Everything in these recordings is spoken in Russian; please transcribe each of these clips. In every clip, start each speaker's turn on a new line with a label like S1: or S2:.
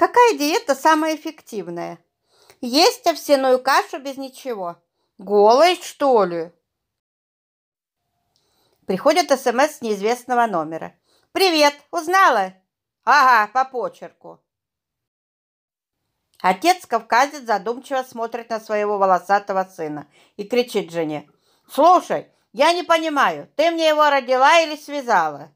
S1: Какая диета самая эффективная? Есть овсяную кашу без ничего. Голой, что ли? Приходит СМС с неизвестного номера. «Привет! Узнала?» «Ага, по почерку». Отец-кавказец задумчиво смотрит на своего волосатого сына и кричит жене. «Слушай, я не понимаю, ты мне его родила или связала?»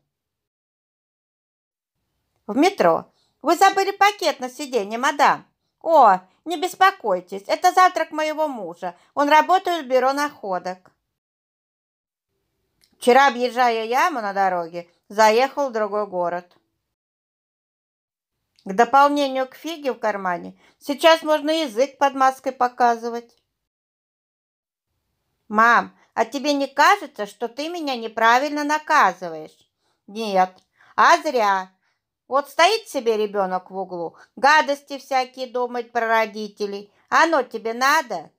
S1: В метро вы забыли пакет на сиденье, мадам. О, не беспокойтесь, это завтрак моего мужа. Он работает в бюро находок. Вчера, объезжая яму на дороге, заехал в другой город. К дополнению к фиге в кармане сейчас можно язык под маской показывать. «Мам, а тебе не кажется, что ты меня неправильно наказываешь?» «Нет, а зря. Вот стоит себе ребенок в углу, гадости всякие думает про родителей. Оно тебе надо?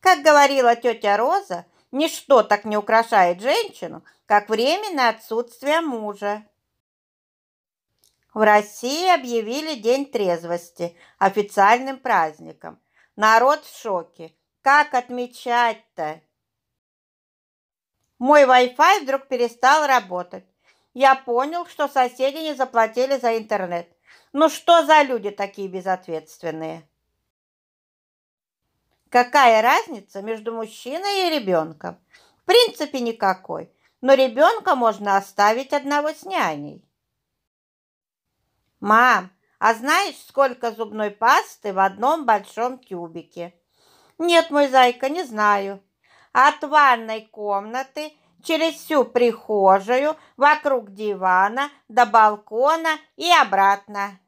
S1: Как говорила тетя Роза, ничто так не украшает женщину, как временное отсутствие мужа. В России объявили День трезвости официальным праздником. Народ в шоке. Как отмечать-то? Мой Wi-Fi вдруг перестал работать я понял, что соседи не заплатили за интернет. Ну что за люди такие безответственные? Какая разница между мужчиной и ребенком? В принципе, никакой. Но ребенка можно оставить одного с няней. Мам, а знаешь, сколько зубной пасты в одном большом тюбике? Нет, мой зайка, не знаю. От ванной комнаты – через всю прихожую, вокруг дивана, до балкона и обратно.